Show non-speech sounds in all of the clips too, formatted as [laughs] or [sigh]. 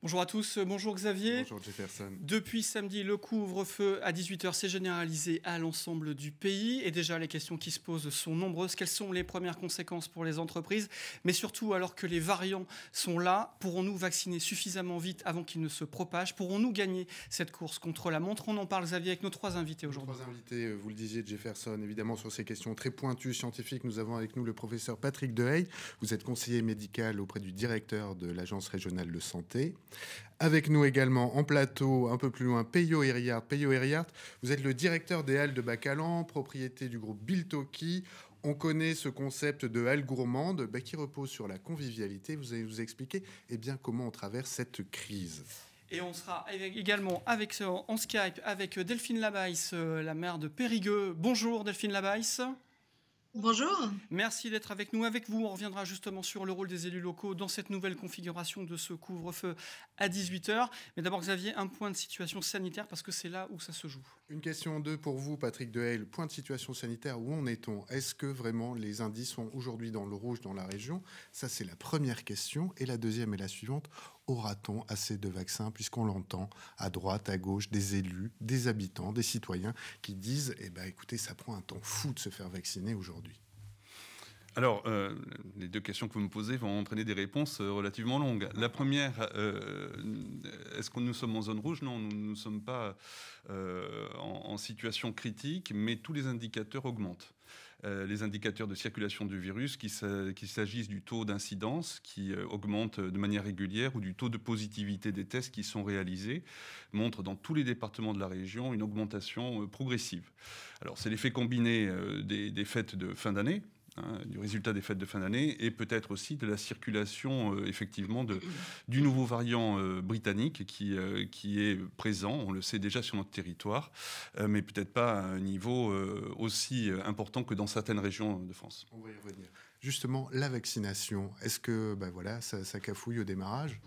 Bonjour à tous, euh, bonjour Xavier. Bonjour Jefferson. Depuis samedi, le couvre-feu à 18h s'est généralisé à l'ensemble du pays et déjà les questions qui se posent sont nombreuses. Quelles sont les premières conséquences pour les entreprises Mais surtout, alors que les variants sont là, pourrons-nous vacciner suffisamment vite avant qu'ils ne se propagent Pourrons-nous gagner cette course contre la montre On en parle Xavier avec nos trois invités aujourd'hui. Trois invités, euh, vous le disiez Jefferson, évidemment sur ces questions très pointues scientifiques, nous avons avec nous le professeur Patrick Dehaye. Vous êtes conseiller médical auprès du directeur de l'Agence régionale de santé avec nous également en plateau, un peu plus loin, Peyo Eriart. Peyo Eriart, vous êtes le directeur des Halles de Bacalan, propriété du groupe Biltoki. On connaît ce concept de halle gourmande bah, qui repose sur la convivialité. Vous allez nous expliquer eh bien, comment on traverse cette crise. Et on sera également avec, en Skype avec Delphine Labaisse, euh, la maire de Périgueux. Bonjour Delphine Labaisse. Bonjour. Merci d'être avec nous. Avec vous, on reviendra justement sur le rôle des élus locaux dans cette nouvelle configuration de ce couvre-feu à 18h. Mais d'abord, Xavier, un point de situation sanitaire parce que c'est là où ça se joue. Une question deux pour vous, Patrick Dehaille. Point de situation sanitaire, où en est-on Est-ce que vraiment les indices sont aujourd'hui dans le rouge dans la région Ça, c'est la première question. Et la deuxième est la suivante aura-t-on assez de vaccins Puisqu'on l'entend à droite, à gauche, des élus, des habitants, des citoyens qui disent Eh bien, écoutez, ça prend un temps fou de se faire vacciner aujourd'hui. Alors, euh, les deux questions que vous me posez vont entraîner des réponses euh, relativement longues. La première, euh, est-ce que nous sommes en zone rouge Non, nous ne sommes pas en situation critique, mais tous les indicateurs augmentent. Euh, les indicateurs de circulation du virus, qu'il s'agisse du taux d'incidence qui euh, augmente de manière régulière ou du taux de positivité des tests qui sont réalisés, montrent dans tous les départements de la région une augmentation euh, progressive. Alors c'est l'effet combiné des, des fêtes de fin d'année, Hein, du résultat des fêtes de fin d'année et peut-être aussi de la circulation euh, effectivement de, du nouveau variant euh, britannique qui, euh, qui est présent, on le sait déjà sur notre territoire, mais peut-être pas à un niveau aussi important que dans certaines régions de France. On va y revenir. Justement, la vaccination, est-ce que ben voilà, ça cafouille au démarrage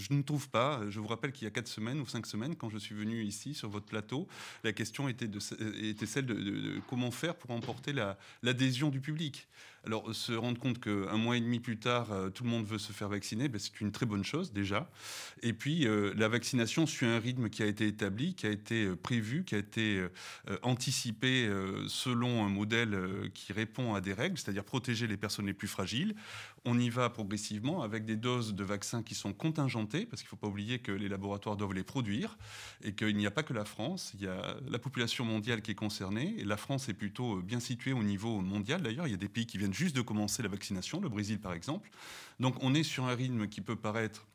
je ne trouve pas. Je vous rappelle qu'il y a quatre semaines ou cinq semaines, quand je suis venu ici sur votre plateau, la question était, de, était celle de, comment faire pour emporter l'adhésion du public. Alors, se rendre compte qu'un mois et demi plus tard, euh, tout le monde veut se faire vacciner, ben, c'est une très bonne chose déjà. Et puis, euh, la vaccination suit un rythme qui a été établi, qui a été euh, prévu, qui a été anticipé selon un modèle qui répond à des règles, c'est-à-dire protéger les personnes les plus fragiles, on y va progressivement avec des doses de vaccins qui sont contingentées, parce qu'il ne faut pas oublier que les laboratoires doivent les produire et qu'il n'y a pas que la France, il y a la population mondiale qui est concernée. Et la France est plutôt bien située au niveau mondial. D'ailleurs, il y a des pays qui viennent juste de commencer la vaccination, le Brésil par exemple. Donc on est sur un rythme qui peut paraître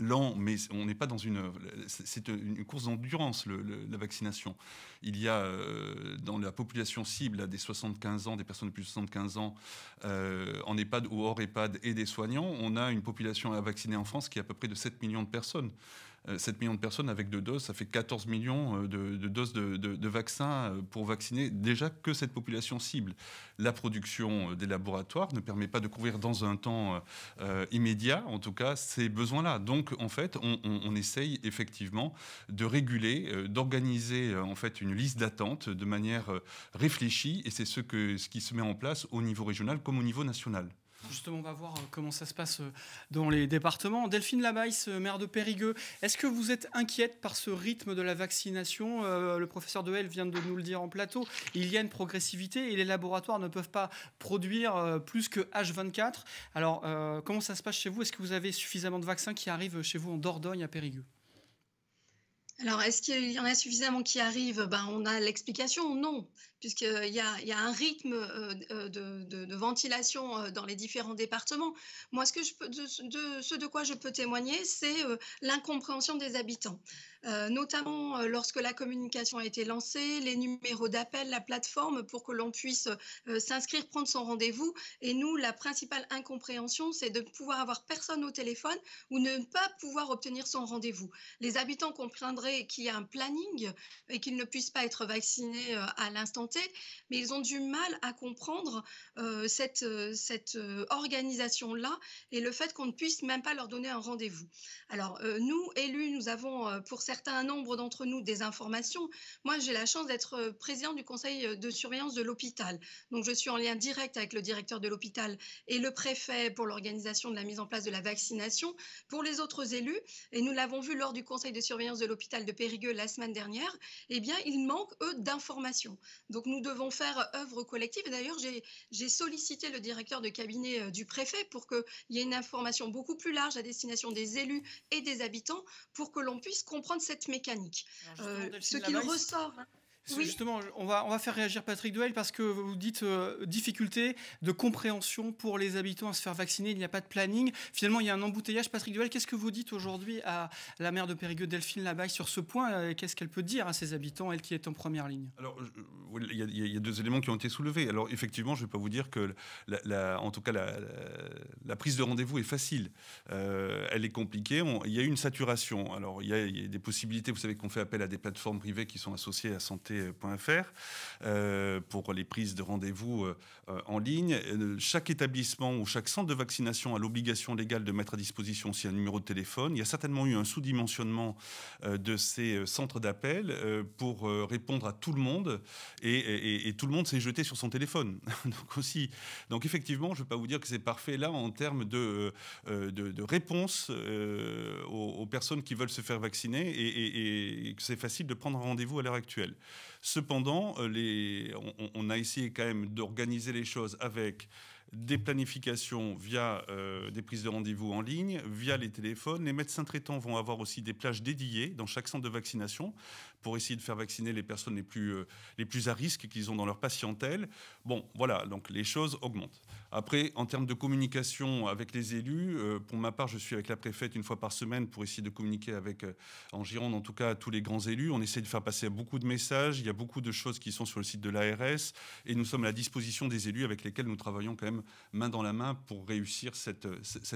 lent, mais on n'est pas dans une. C'est une course d'endurance, la vaccination. Il y a euh, dans la population cible à des 75 ans, des personnes de plus de 75 ans euh, en EHPAD ou hors EHPAD et des soignants, on a une population à vacciner en France qui est à peu près de 7 millions de personnes. 7 euh, millions de personnes avec deux doses, ça fait 14 millions euh, de, doses de, vaccins euh, pour vacciner déjà que cette population cible. La production des laboratoires ne permet pas de couvrir dans un temps immédiat, en tout cas, ces besoins-là. Donc, en fait, on, essaye effectivement de réguler, d'organiser en fait une liste d'attente de manière réfléchie, et c'est ce, ce qui se met en place au niveau régional comme au niveau national. Justement, on va voir euh, comment ça se passe euh, dans les départements. Delphine Labaisse, euh, maire de Périgueux, est-ce que vous êtes inquiète par ce rythme de la vaccination Le professeur Dehel vient de nous le dire en plateau. Il y a une progressivité et les laboratoires ne peuvent pas produire plus que H24. Alors, comment ça se passe chez vous Est-ce que vous avez suffisamment de vaccins qui arrivent chez vous en Dordogne, à Périgueux alors, est-ce qu'il y en a suffisamment qui arrivent ben, On a l'explication, non puisqu'il euh, y a, il y a un rythme euh, euh, de, ventilation dans les différents départements. Moi, ce, que je peux, de, ce de quoi je peux témoigner, c'est l'incompréhension des habitants, notamment lorsque la communication a été lancée, les numéros d'appel, la plateforme pour que l'on puisse s'inscrire, prendre son rendez-vous. Et nous, la principale incompréhension, c'est de pouvoir avoir personne au téléphone ou ne pas pouvoir obtenir son rendez-vous. Les habitants comprendraient qu'il y a un planning et qu'ils ne puissent pas être vaccinés à l'instant mais ils ont du mal à comprendre euh, cette, euh, cette euh, organisation-là et le fait qu'on ne puisse même pas leur donner un rendez-vous. Alors, nous, élus, nous avons pour certains nombres d'entre nous des informations. Moi, j'ai la chance d'être président du conseil de surveillance de l'hôpital. Donc, je suis en lien direct avec le directeur de l'hôpital et le préfet pour l'organisation de la mise en place de la vaccination. Pour les autres élus, et nous l'avons vu lors du conseil de surveillance de l'hôpital de Périgueux la semaine dernière, eh bien, il manque, eux, d'informations. Donc nous devons faire euh, œuvre collective. Et d'ailleurs, j'ai sollicité le directeur de cabinet euh, du préfet pour qu'il y ait une information beaucoup plus large à destination des élus et des habitants pour que l'on puisse comprendre cette mécanique. Euh, ce qu'il ressort. Justement, on va, on va faire réagir Patrick Duel parce que vous dites euh, difficulté de compréhension pour les habitants à se faire vacciner, il n'y a pas de planning. Finalement, il y a un embouteillage. Patrick Duel, qu'est-ce que vous dites aujourd'hui à la maire de Périgueux, Delphine Labaye, sur ce point euh, Qu'est-ce qu'elle peut dire à ses habitants, elle qui est en première ligne Alors, il y, a deux éléments qui ont été soulevés. Alors, effectivement, je ne vais pas vous dire que, la, en tout cas, la, prise de rendez-vous est facile. Euh, elle est compliquée. Il y a une saturation. Alors, il y, y, a des possibilités. Vous savez qu'on fait appel à des plateformes privées qui sont associées à Santé santé.fr pour les prises de rendez-vous en ligne. Chaque établissement ou chaque centre de vaccination a l'obligation légale de mettre à disposition aussi un numéro de téléphone. Il y a certainement eu un sous-dimensionnement de ces centres d'appel pour répondre à tout le monde et, tout le monde s'est jeté sur son téléphone. Donc aussi, donc effectivement, je ne vais pas vous dire que c'est parfait là en termes de, de, réponse aux, personnes qui veulent se faire vacciner et, et que c'est facile de prendre rendez-vous à l'heure actuelle. Cependant, euh, on, on a essayé quand même d'organiser les choses avec des planifications via euh, des prises de rendez-vous en ligne, via les téléphones. Les médecins traitants vont avoir aussi des plages dédiées dans chaque centre de vaccination pour essayer de faire vacciner les personnes les plus, euh, les plus à risque qu'ils ont dans leur patientèle. Bon, voilà, donc les choses augmentent. Après, en termes de communication avec les élus, euh, pour ma part, je suis avec la préfète une fois par semaine pour essayer de communiquer avec, en Gironde en tout cas, tous les grands élus. On essaie de faire passer beaucoup de messages. Il y a beaucoup de choses qui sont sur le site de l'ARS et nous sommes à la disposition des élus avec lesquels nous travaillons quand même main dans la main pour réussir cette,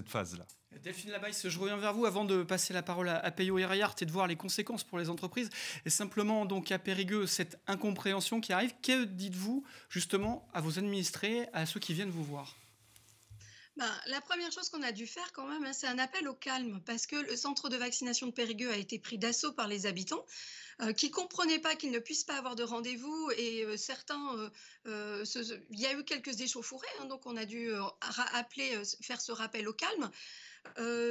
phase-là. Delphine Labaisse, je reviens vers vous avant de passer la parole à et Rayart et de voir les conséquences pour les entreprises. Et simplement, donc, à Périgueux, cette incompréhension qui arrive, que dites-vous justement à vos administrés, à ceux qui viennent vous voir bah, la première chose qu'on a dû faire quand même, hein, c'est un appel au calme, parce que le centre de vaccination de Périgueux a été pris d'assaut par les habitants, euh, qui ne comprenaient pas qu'ils ne puissent pas avoir de rendez-vous, et euh, certains, euh, il y a eu quelques échauffourées, hein, donc on a dû appeler, faire ce rappel au calme.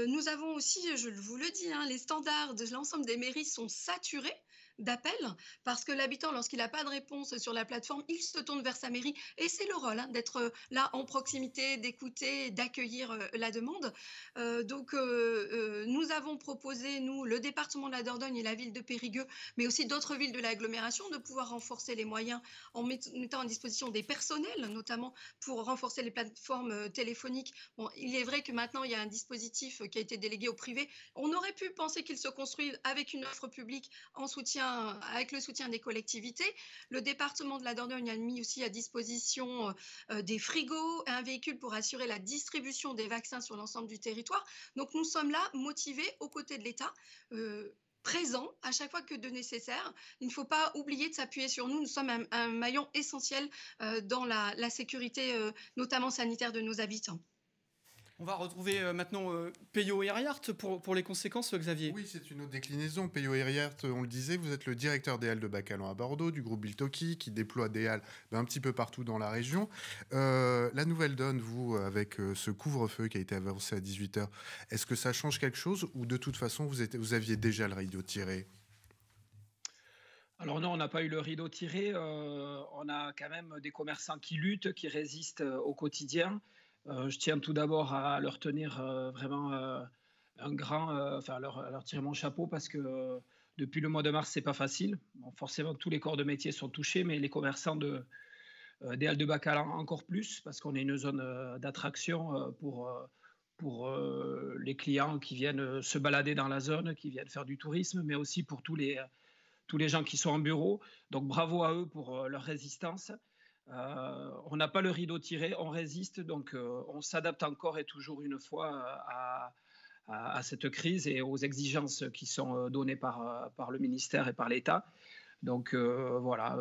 nous avons aussi, je vous le dis, hein, les standards de l'ensemble des mairies sont saturés d'appel, parce que l'habitant, lorsqu'il n'a pas de réponse sur la plateforme, il se tourne vers sa mairie et c'est le rôle hein, d'être euh, là en proximité, d'écouter, d'accueillir euh, la demande. Euh, donc, nous avons proposé, nous, le département de la Dordogne et la ville de Périgueux, mais aussi d'autres villes de l'agglomération, de pouvoir renforcer les moyens en mettant à disposition des personnels, notamment pour renforcer les plateformes téléphoniques. Bon, il est vrai que maintenant, il y a un dispositif qui a été délégué au privé. On aurait pu penser qu'il se construise avec une offre publique en soutien avec le soutien des collectivités. Le département de la Dordogne a mis aussi à disposition euh, euh, des frigos, et un véhicule pour assurer la distribution des vaccins sur l'ensemble du territoire. Donc nous sommes là motivés aux côtés de l'État. Euh, présents à chaque fois que de nécessaire. Il ne faut pas oublier de s'appuyer sur nous. Nous sommes un, maillon essentiel dans la, sécurité, notamment sanitaire, de nos habitants. On va retrouver euh, maintenant euh, Peyo Eriart pour, pour les conséquences, Xavier. Oui, c'est une autre déclinaison. Peyo Ariart, euh, on le disait, vous êtes le directeur des halles de Bacalan à Bordeaux, du groupe Biltoki, qui déploie des halles ben, un petit peu partout dans la région. la nouvelle donne, vous, avec ce couvre-feu qui a été avancé à 18h, est-ce que ça change quelque chose ou de toute façon, vous, aviez déjà le rideau tiré alors non, on n'a pas eu le rideau tiré. on a quand même des commerçants qui luttent, qui résistent au quotidien. Euh, je tiens tout d'abord à leur tenir euh, vraiment euh, un grand, enfin leur, leur, tirer mon chapeau parce que depuis le mois de mars, c'est pas facile. forcément, tous les corps de métier sont touchés, mais les commerçants de, des Halles de Bacalan encore plus parce qu'on est une zone d'attraction pour, les clients qui viennent se balader dans la zone, qui viennent faire du tourisme, mais aussi pour tous les gens qui sont en bureau. Donc bravo à eux pour leur résistance. Euh, on n'a pas le rideau tiré, on résiste, donc euh, on s'adapte encore et toujours une fois à, cette crise et aux exigences qui sont euh, données par, le ministère et par l'État. Donc voilà,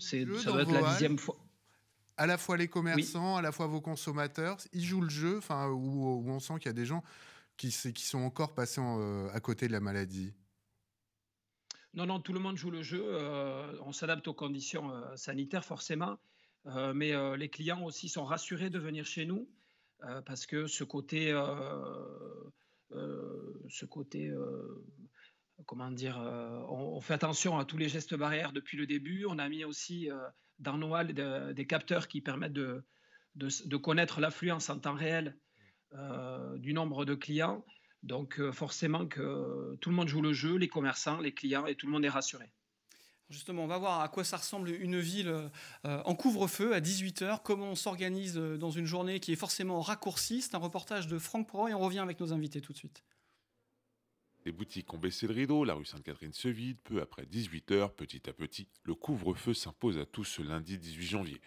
c'est, ça doit être la dixième fois à la fois les commerçants, à la fois vos consommateurs. Ils jouent le jeu, enfin, où, on sent qu'il y a des gens qui, sont encore passés à côté de la maladie. Non, non, tout le monde joue le jeu. on s'adapte aux conditions sanitaires, forcément. Euh, mais euh, les clients aussi sont rassurés de venir chez nous euh, parce que ce côté, ce côté comment dire, on, fait attention à tous les gestes barrières depuis le début. On a mis aussi dans nos des capteurs qui permettent de, connaître l'affluence en temps réel du nombre de clients. Donc forcément que tout le monde joue le jeu, les commerçants, les clients, et tout le monde est rassuré. Justement, on va voir à quoi ça ressemble une ville euh, en couvre-feu à 18h, comment on s'organise euh, dans une journée qui est forcément raccourcie. C'est un reportage de Franck Poirot et on revient avec nos invités tout de suite. Les boutiques ont baissé le rideau, la rue Sainte-Catherine se vide, peu après 18h, petit à petit, le couvre-feu s'impose à tous ce lundi 18 janvier.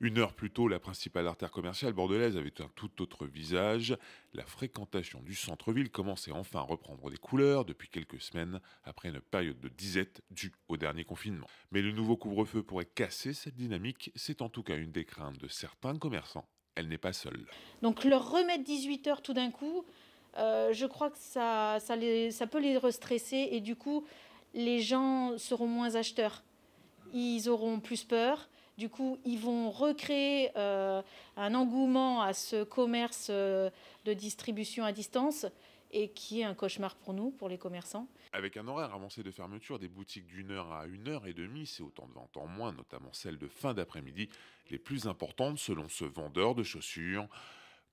Une heure plus tôt, la principale artère commerciale bordelaise avait un tout autre visage. La fréquentation du centre-ville commençait enfin à reprendre des couleurs depuis quelques semaines après une période de disette due au dernier confinement. Mais le nouveau couvre-feu pourrait casser cette dynamique, c'est en tout cas une des craintes de certains commerçants. Elle n'est pas seule. Donc leur remettre 18 heures tout d'un coup, euh, je crois que ça peut les restresser et du coup, les gens seront moins acheteurs. Ils auront plus peur du coup, ils vont recréer euh, un engouement à ce commerce euh, de distribution à distance et qui est un cauchemar pour nous, pour les commerçants. Avec un horaire avancé de fermeture des boutiques d'une heure à une heure et demie, c'est autant de ventes en moins, notamment celles de fin d'après-midi, les plus importantes selon ce vendeur de chaussures.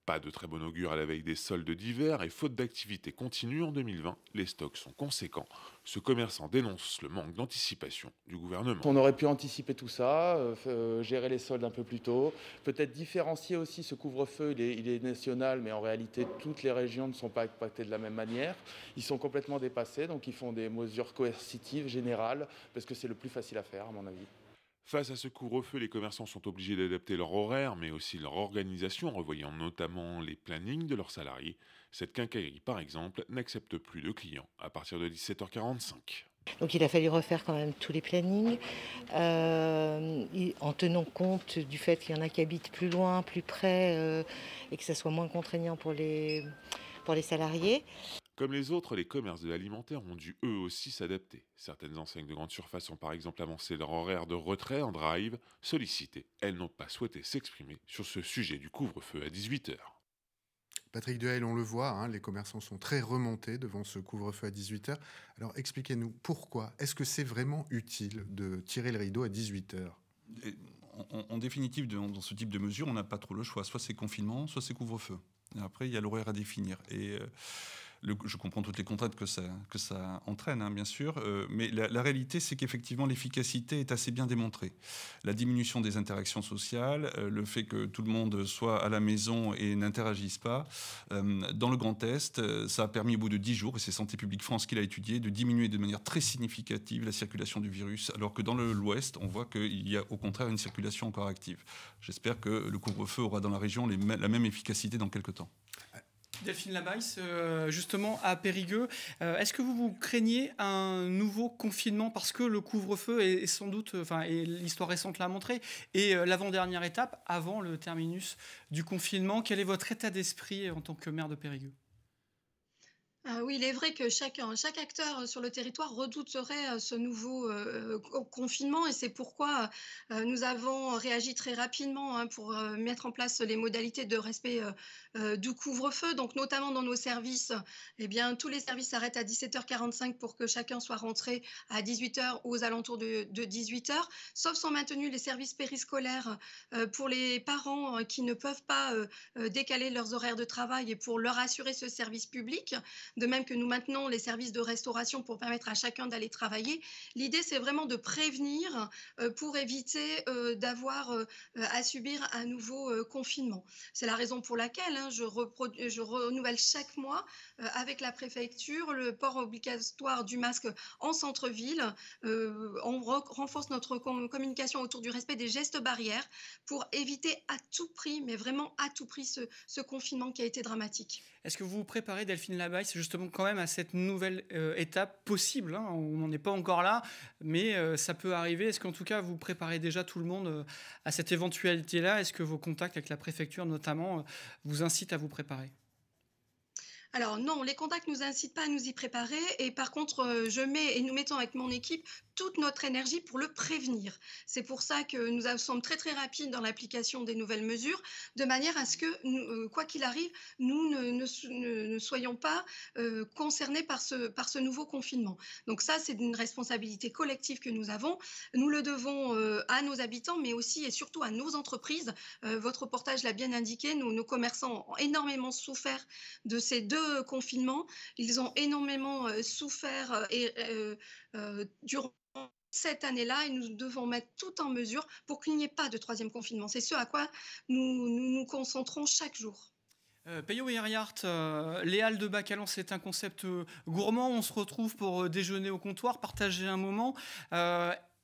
Pas de très bon augure à la veille des soldes d'hiver et faute d'activité continue en 2020, les stocks sont conséquents. Ce commerçant dénonce le manque d'anticipation du gouvernement. On aurait pu anticiper tout ça, euh, euh, gérer les soldes un peu plus tôt, peut-être différencier aussi ce couvre-feu, il, il est, national, mais en réalité toutes les régions ne sont pas impactées de la même manière. Ils sont complètement dépassés, donc ils font des mesures coercitives générales, parce que c'est le plus facile à faire à mon avis. Face à ce couvre-feu, les commerçants sont obligés d'adapter leur horaire, mais aussi leur organisation, en revoyant notamment les plannings de leurs salariés. Cette quincaillerie, par exemple, n'accepte plus de clients à partir de 17h45. Donc il a fallu refaire quand même tous les plannings, euh, en tenant compte du fait qu'il y en a qui habitent plus loin, plus près, euh, et que ça soit moins contraignant pour les, pour les salariés. Comme les autres, les commerces de l'alimentaire ont dû eux aussi s'adapter. Certaines enseignes de grande surface ont par exemple avancé leur horaire de retrait en drive sollicité. Elles n'ont pas souhaité s'exprimer sur ce sujet du couvre-feu à 18h. Patrick Duell, on le voit, hein, les commerçants sont très remontés devant ce couvre-feu à 18h. Alors expliquez-nous pourquoi Est-ce que c'est vraiment utile de tirer le rideau à 18h en, définitive, dans ce type de mesure, on n'a pas trop le choix. Soit c'est confinement, soit c'est couvre-feu. Après, il y a l'horaire à définir. Et. Euh, je comprends toutes les contraintes que ça, entraîne, hein, bien sûr, euh, mais la, réalité, c'est qu'effectivement, l'efficacité est assez bien démontrée. La diminution des interactions sociales, euh, le fait que tout le monde soit à la maison et n'interagisse pas, euh, dans le Grand Est, ça a permis au bout de dix jours, et c'est Santé publique France qui l'a étudié, de diminuer de manière très significative la circulation du virus, alors que dans l'Ouest, on voit qu'il y a au contraire une circulation encore active. J'espère que le couvre-feu aura dans la région la même efficacité dans quelques temps. Delphine Labaisse, euh, justement à Périgueux, euh, est-ce que vous vous craignez un nouveau confinement parce que le couvre-feu est, sans doute, enfin, et l'histoire récente l'a montré, et euh, l'avant-dernière étape avant le terminus du confinement. Quel est votre état d'esprit en tant que maire de Périgueux ah oui, il est vrai que chaque, chaque acteur sur le territoire redouterait ce nouveau confinement et c'est pourquoi nous avons réagi très rapidement hein, pour mettre en place les modalités de respect euh, du couvre-feu. Donc, notamment dans nos services, eh bien, tous les services s'arrêtent à 17h45 pour que chacun soit rentré à 18h ou aux alentours de, 18h. Sauf sont maintenus les services périscolaires euh, pour les parents euh, qui ne peuvent pas décaler leurs horaires de travail et pour leur assurer ce service public. De même que nous maintenons les services de restauration pour permettre à chacun d'aller travailler. L'idée, c'est vraiment de prévenir pour éviter d'avoir à subir un nouveau confinement. C'est la raison pour laquelle hein, Hein, je, je, renouvelle chaque mois euh, avec la préfecture le port obligatoire du masque en centre-ville. Euh, on renforce notre communication autour du respect des gestes barrières pour éviter à tout prix, mais vraiment à tout prix, ce, confinement qui a été dramatique. Est-ce que vous vous préparez, Delphine c'est justement quand même à cette nouvelle euh, étape possible hein, On n'en est pas encore là, mais ça peut arriver. Est-ce qu'en tout cas, vous préparez déjà tout le monde à cette éventualité-là Est-ce que vos contacts avec la préfecture, notamment, vous incitent à vous préparer alors non, les contacts ne nous incitent pas à nous y préparer et par contre, euh, je mets et nous mettons avec mon équipe toute notre énergie pour le prévenir. C'est pour ça que nous sommes très très rapides dans l'application des nouvelles mesures, de manière à ce que, euh, quoi qu'il arrive, nous ne, soyons pas euh, concernés par ce, nouveau confinement. Donc ça, c'est une responsabilité collective que nous avons. Nous le devons euh, à nos habitants, mais aussi et surtout à nos entreprises. votre reportage l'a bien indiqué, nos commerçants ont énormément souffert de ces deux confinements. Ils ont énormément souffert et euh, durant cette année-là et nous devons mettre tout en mesure pour qu'il n'y ait pas de troisième confinement. C'est ce à quoi nous nous, concentrons chaque jour. Euh, Payot et Ariart, euh, les halles de Bacalan, c'est un concept euh, gourmand. On se retrouve pour déjeuner au comptoir, partager un moment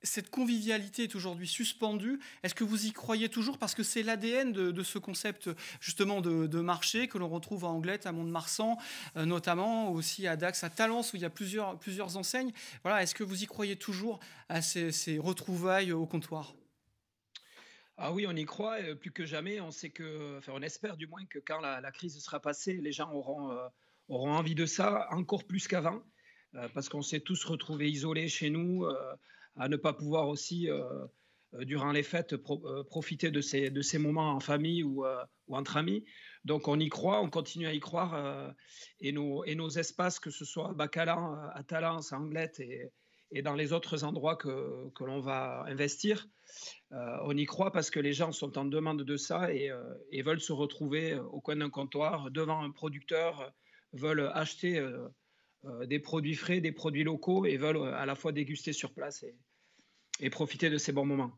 cette convivialité est aujourd'hui suspendue. Est-ce que vous y croyez toujours Parce que c'est l'ADN de, ce concept justement de, marché que l'on retrouve à Anglette, à Mont-de-Marsan, euh, notamment aussi à Dax, à Talence, où il y a plusieurs, plusieurs enseignes. Voilà, est-ce que vous y croyez toujours à ces, retrouvailles au comptoir ah oui, on y croit euh, plus que jamais. On sait que, on espère du moins que quand la, crise sera passée, les gens auront, euh, auront envie de ça encore plus qu'avant, parce qu'on s'est tous retrouvés isolés chez nous à ne pas pouvoir aussi, euh, euh, durant les fêtes, euh, profiter de ces, de ces moments en famille ou, entre amis. Donc on y croit, on continue à y croire. et, nos, et nos espaces, que ce soit à Bacalan, à Talence, à Anglette et, et dans les autres endroits que, que l'on va investir. on y croit parce que les gens sont en demande de ça et, et veulent se retrouver au coin d'un comptoir, devant un producteur, veulent acheter euh, des produits frais, des produits locaux et veulent euh, à la fois déguster sur place et, et profiter de ces bons moments.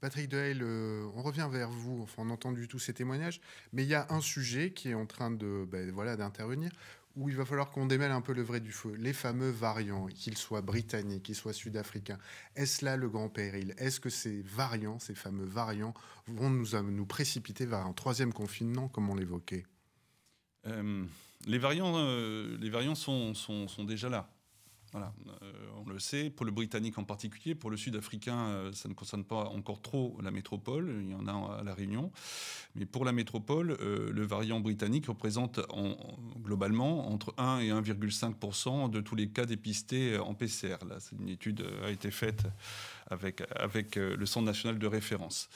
Patrick Dehaille, euh, on revient vers vous. Enfin, on a entendu tous ces témoignages, mais il y a un sujet qui est en train de, ben, voilà, d'intervenir où il va falloir qu'on démêle un peu le vrai du feu. Les fameux variants, qu'ils soient britanniques, qu'ils soient sud-africains, est-ce là le grand péril Est-ce que ces variants, ces fameux variants, vont nous, nous précipiter vers un troisième confinement, comme on l'évoquait les variants, euh, les variants sont, sont, sont déjà là. Voilà, euh, on le sait, pour le britannique en particulier, pour le sud-africain, euh, ça ne concerne pas encore trop la métropole, il y en a à La Réunion, mais pour la métropole, le variant britannique représente en, globalement entre 1 et 1,5% de tous les cas dépistés en PCR. Là, une étude a été faite avec, euh, le Centre national de référence.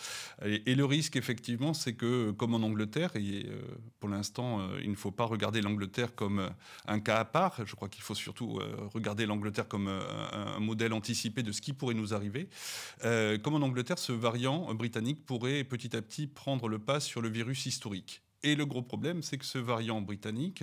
Et, le risque, effectivement, c'est que, comme en Angleterre, et euh, pour l'instant, euh, il ne faut pas regarder l'Angleterre comme un cas à part. Je crois qu'il faut surtout regarder l'Angleterre comme un, modèle anticipé de ce qui pourrait nous arriver. comme en Angleterre, ce variant britannique pourrait petit à petit prendre le pas sur le virus historique. Et le gros problème, c'est que ce variant britannique,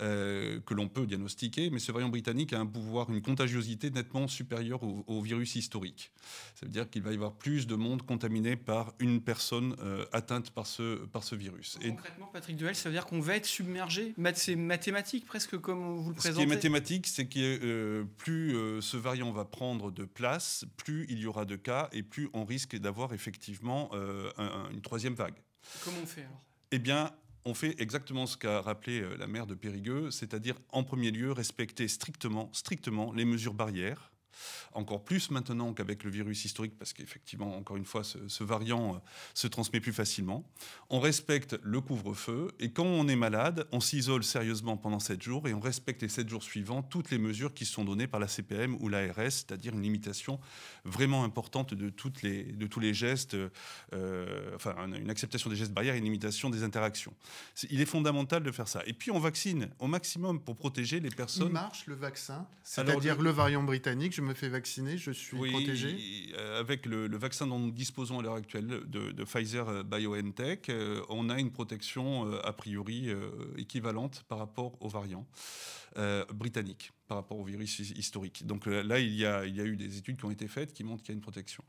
euh, que l'on peut diagnostiquer, mais ce variant britannique a un pouvoir, une contagiosité nettement supérieure au, virus historique. Ça veut dire qu'il va y avoir plus de monde contaminé par une personne euh, atteinte par ce, par ce virus. Concrètement, Patrick Duel, ça veut dire qu'on va être submergé. C'est mathématique presque comme vous le présentez. Ce qui est mathématique, c'est que euh, plus ce variant va prendre de place, plus il y aura de cas et plus on risque d'avoir effectivement une troisième vague. Comment on fait alors eh bien, on fait exactement ce qu'a rappelé euh, la maire de Périgueux, c'est-à-dire en premier lieu respecter strictement, strictement les mesures barrières encore plus maintenant qu'avec le virus historique, parce qu'effectivement, encore une fois, ce, variant euh, se transmet plus facilement. On respecte le couvre-feu et quand on est malade, on s'isole sérieusement pendant 7 jours et on respecte les 7 jours suivants toutes les mesures qui sont données par la CPM ou l'ARS, c'est-à-dire une limitation vraiment importante de, toutes les, de tous les gestes, euh, euh, enfin une acceptation des gestes barrières et une limitation des interactions. Il est fondamental de faire ça. Et puis on vaccine au maximum pour protéger les personnes. Il marche le vaccin, c'est-à-dire le... le variant britannique. Je me fais vacciner, je suis protégé euh, Avec le, vaccin dont nous disposons à l'heure actuelle de, Pfizer euh, BioNTech, euh, on a une protection a priori équivalente par rapport aux variants britanniques par rapport au virus historique. Donc là, il y, a, il eu des études qui ont été faites qui montrent qu'il y a une protection.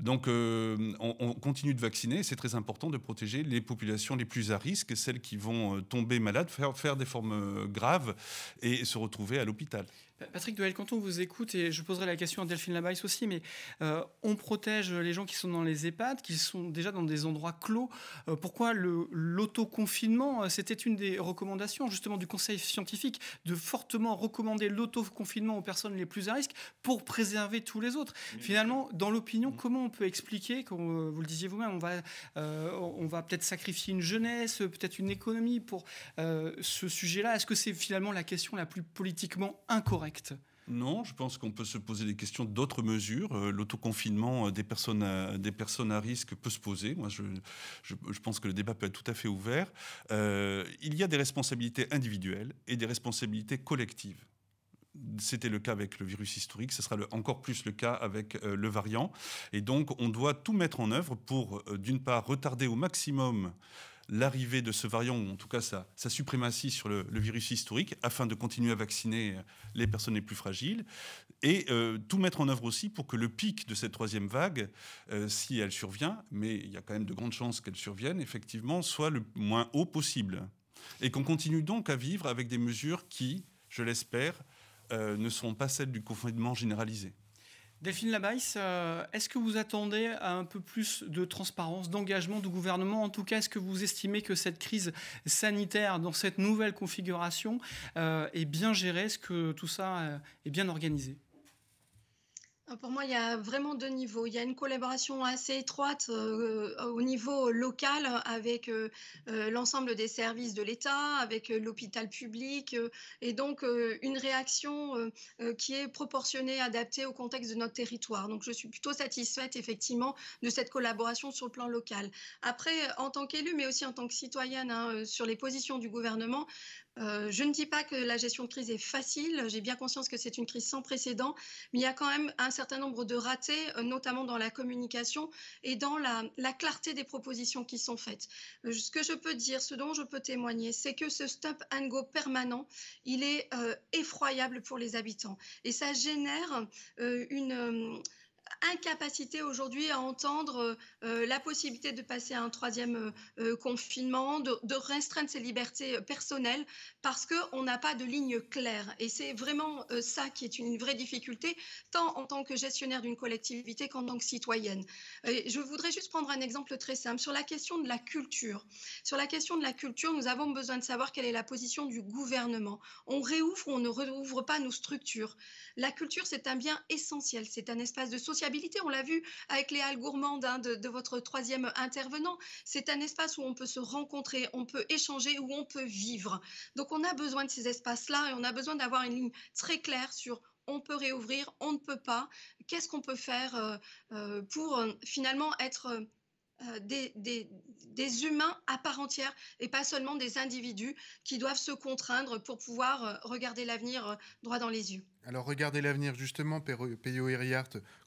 Donc on, continue de vacciner. C'est très important de protéger les populations les plus à risque, celles qui vont tomber malades, faire des formes graves et se retrouver à l'hôpital. Patrick Doel, quand vous écoute, et je poserai la question à Delphine Labaisse aussi, mais euh, on protège les gens qui sont dans les EHPAD, qui sont déjà dans des endroits clos. Euh, pourquoi l'autoconfinement euh, C'était une des recommandations justement du Conseil scientifique de fortement recommander l'autoconfinement aux personnes les plus à risque pour préserver tous les autres. Finalement, dans l'opinion, mmh. comment on peut expliquer, comme vous le disiez vous-même, on va, on va peut-être sacrifier une jeunesse, peut-être une économie pour ce sujet-là Est-ce que c'est finalement la question la plus politiquement incorrecte non, je pense qu'on peut se poser des questions d'autres mesures. Euh, l'autoconfinement euh, des personnes, à, risque peut se poser. Moi, je, pense que le débat peut être tout à fait ouvert. Euh, il y a des responsabilités individuelles et des responsabilités collectives. C'était le cas avec le virus historique, ce sera encore plus le cas avec le variant. Et donc, on doit tout mettre en œuvre pour, d'une part, retarder au maximum l'arrivée de ce variant, ou en tout cas sa, suprématie sur le, virus historique, afin de continuer à vacciner euh, les personnes les plus fragiles, et euh, tout mettre en œuvre aussi pour que le pic de cette troisième vague, euh, si elle survient, mais il y a quand même de grandes chances qu'elle survienne, effectivement, soit le moins haut possible. Et qu'on continue donc à vivre avec des mesures qui, je l'espère, ne sont pas celles du confinement généralisé. Delphine Labaisse, euh, est-ce que vous attendez un peu plus de transparence, d'engagement du gouvernement En tout cas, est-ce que vous estimez que cette crise sanitaire, dans cette nouvelle configuration, euh, est bien gérée Est-ce que tout ça euh, est bien organisé ah, pour moi, il y a vraiment deux niveaux. Il y a une collaboration assez étroite euh, au niveau local avec euh, euh, l'ensemble des services de l'État, avec l'hôpital public, et donc une réaction qui est proportionnée, adaptée au contexte de notre territoire. Donc je suis plutôt satisfaite effectivement de cette collaboration sur le plan local. Après, en tant qu'élu, mais aussi en tant que citoyenne hein, sur les positions du gouvernement, euh, je ne dis pas que la gestion de crise est facile, j'ai bien conscience que c'est une crise sans précédent, mais il y a quand même un certain nombre de ratés, euh, notamment dans la communication et dans la, clarté des propositions qui sont faites. Euh, ce que je peux dire, ce dont je peux témoigner, c'est que ce stop and go permanent, il est effroyable pour les habitants et ça génère une incapacité aujourd'hui à entendre euh, euh, la possibilité de passer à un troisième euh, confinement, de, restreindre ses libertés personnelles, parce qu'on n'a pas de ligne claire. Et c'est vraiment ça qui est une vraie difficulté, tant en tant que gestionnaire d'une collectivité qu'en tant que citoyenne. Et je voudrais juste prendre un exemple très simple sur la question de la culture. Sur la question de la culture, nous avons besoin de savoir quelle est la position du gouvernement. On réouvre ou on ne réouvre pas nos structures. La culture, c'est un bien essentiel, c'est un espace de société on l'a vu avec les halles gourmandes hein, de, votre troisième intervenant. C'est un espace où on peut se rencontrer, on peut échanger, où on peut vivre. Donc on a besoin de ces espaces-là et on a besoin d'avoir une ligne très claire sur on peut réouvrir, on ne peut pas, qu'est-ce qu'on peut faire euh, euh, pour euh, finalement être... des, humains à part entière et pas seulement des individus qui doivent se contraindre pour pouvoir regarder l'avenir droit dans les yeux. Alors, regardez l'avenir, justement, Peyo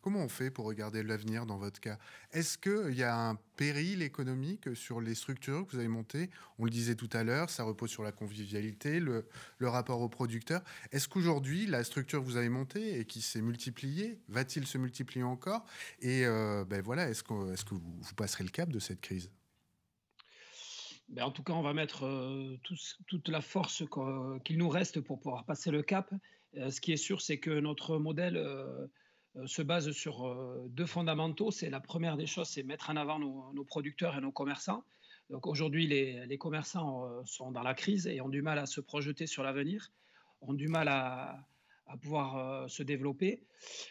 comment on fait pour regarder l'avenir dans votre cas Est-ce qu'il euh, y a un péril économique euh, sur les structures que vous avez montées On le disait tout à l'heure, ça repose sur la convivialité, le, rapport aux producteurs. Est-ce qu'aujourd'hui, la structure que vous avez montée et qui s'est multipliée, va-t-il se multiplier encore Et euh, ben voilà, est-ce que, vous passerez le cap de cette crise ben, en tout cas, on va mettre euh, toute la force qu'il nous reste pour pouvoir passer le cap. Euh, ce qui est sûr, c'est que notre modèle euh, se base sur deux fondamentaux. C'est la première des choses, c'est mettre en avant nos, producteurs et nos commerçants. Donc aujourd'hui, les, commerçants sont dans la crise et ont du mal à se projeter sur l'avenir, ont du mal à, à pouvoir se développer.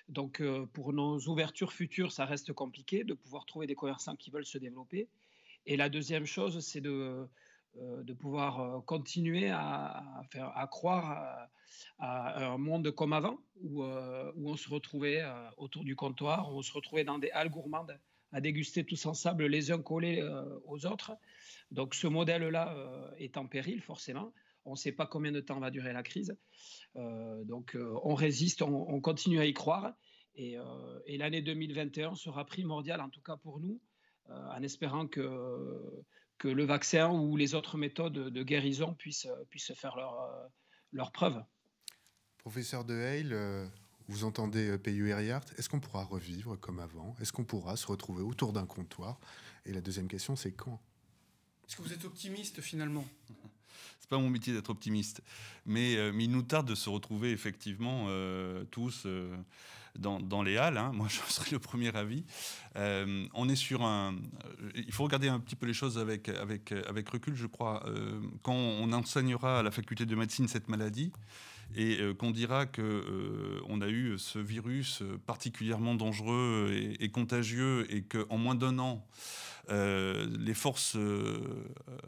Donc pour nos ouvertures futures, ça reste compliqué de pouvoir trouver des commerçants qui veulent se développer. Et la deuxième chose, c'est de, euh, pouvoir euh, continuer à, faire, à croire à, un monde comme avant, où, euh, on se retrouvait autour du comptoir, où on se retrouvait dans des halles gourmandes à déguster tous ensemble, les uns collés aux autres. Donc ce modèle-là est en péril, forcément. On ne sait pas combien de temps va durer la crise. donc on résiste, on, continue à y croire. Et, et l'année 2021 sera primordiale, en tout cas pour nous, euh, en espérant que, le vaccin ou les autres méthodes de guérison puissent, puissent faire leur, euh, leur preuve. Professeur De Hale, euh, vous entendez PU est-ce qu'on pourra revivre comme avant Est-ce qu'on pourra se retrouver autour d'un comptoir Et la deuxième question, c'est quand Est-ce que vous êtes optimiste finalement [laughs] c'est pas mon métier d'être optimiste. Euh, mais, il nous tarde de se retrouver effectivement euh, tous euh, dans, les halles. Hein. Moi, [laughs] je serai le premier avis. on est sur un. Il faut regarder un petit peu les choses avec, avec, avec recul, je crois. quand on enseignera à la faculté de médecine cette maladie et qu'on dira que on a eu ce virus particulièrement dangereux et, et contagieux et qu'en moins d'un an, euh, les forces euh,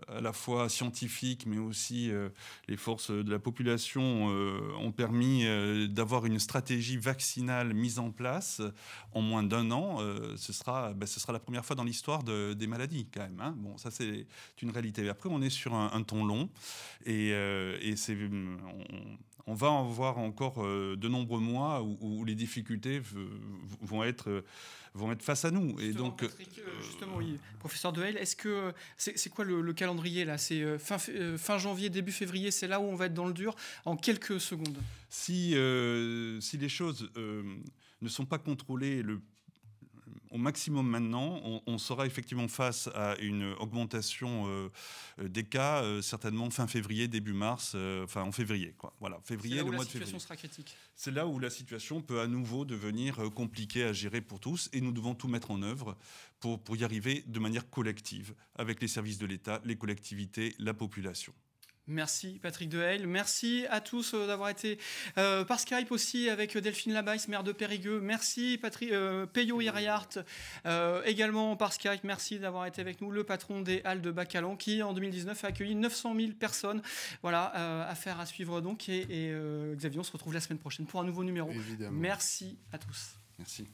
à la fois scientifiques, mais aussi euh, les forces de la population ont permis d'avoir une stratégie vaccinale mise en place en moins d'un an. ce, sera, ben, ce sera la première fois dans l'histoire des maladies, quand même. Hein. Bon, ça, c'est une réalité. Après, on est sur un, ton long et, et c'est on va en voir encore euh, de nombreux mois où, les difficultés euh, vont être, face à nous. Et donc, euh, justement, oui. professeur Dehaille, est-ce que c'est quoi le, calendrier là C'est fin, janvier, début février, c'est là où on va être dans le dur en quelques secondes. Si, si les choses ne sont pas contrôlées le au maximum maintenant. On, sera effectivement face à une augmentation euh, euh, des cas euh, certainement fin février, début mars, enfin en février. Voilà, février, le mois de février. C'est là où la situation C'est là où la situation peut à nouveau devenir compliquée à gérer pour tous et nous devons tout mettre en œuvre pour, pour y arriver de manière collective avec les services de l'État, les collectivités, la population. Merci Patrick Dehaille, merci à tous euh, d'avoir été euh, par Skype aussi avec euh, Delphine Labaisse, maire de Périgueux. Merci Patrick Peyo Iriart, également par Skype. Merci d'avoir été avec nous, le patron des Halles de Bacalan qui en 2019 a accueilli 900 000 personnes. Voilà, affaire à suivre donc. Et, et Xavier, on se retrouve la semaine prochaine pour un nouveau numéro. Merci à tous. Merci.